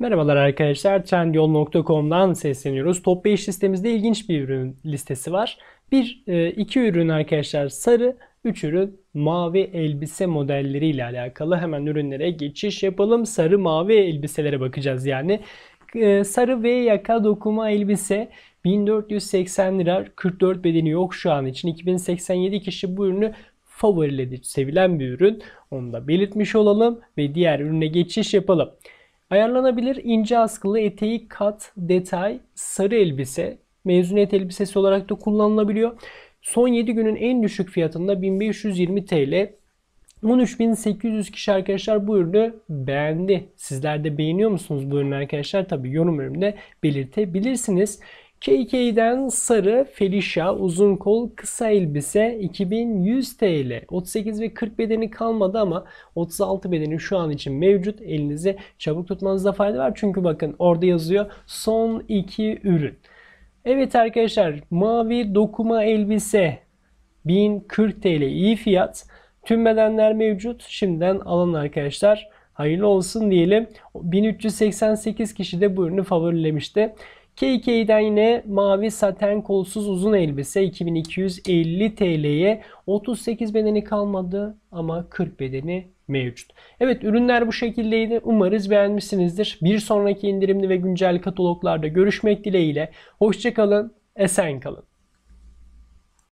Merhabalar arkadaşlar, trendyol.com'dan sesleniyoruz. Top 5 listemizde ilginç bir ürün listesi var. Bir, e, iki ürün arkadaşlar sarı, üç ürün mavi elbise modelleri ile alakalı. Hemen ürünlere geçiş yapalım. Sarı mavi elbiselere bakacağız yani. E, sarı V yaka dokuma elbise 1480 lira 44 bedeni yok şu an için 2087 kişi bu ürünü favoriledir sevilen bir ürün onu da belirtmiş olalım ve diğer ürüne geçiş yapalım. Ayarlanabilir ince askılı eteği kat, detay, sarı elbise, mezuniyet elbisesi olarak da kullanılabiliyor. Son 7 günün en düşük fiyatında 1520 TL. 13.800 kişi arkadaşlar bu ürünü beğendi. Sizler de beğeniyor musunuz bu ürünü arkadaşlar? Tabi yorum bölümünde belirtebilirsiniz. KK'den sarı, Felicia, uzun kol, kısa elbise 2100 TL. 38 ve 40 bedeni kalmadı ama 36 bedeni şu an için mevcut. Elinizi çabuk tutmanızda fayda var. Çünkü bakın orada yazıyor son 2 ürün. Evet arkadaşlar mavi dokuma elbise 1040 TL iyi fiyat. Tüm bedenler mevcut. Şimdiden alın arkadaşlar. Hayırlı olsun diyelim. 1388 kişi de bu ürünü favorilemişti. KK'den yine mavi saten kolsuz uzun elbise 2250 TL'ye 38 bedeni kalmadı ama 40 bedeni mevcut. Evet ürünler bu şekildeydi. Umarız beğenmişsinizdir. Bir sonraki indirimli ve güncel kataloglarda görüşmek dileğiyle. Hoşçakalın, esen kalın.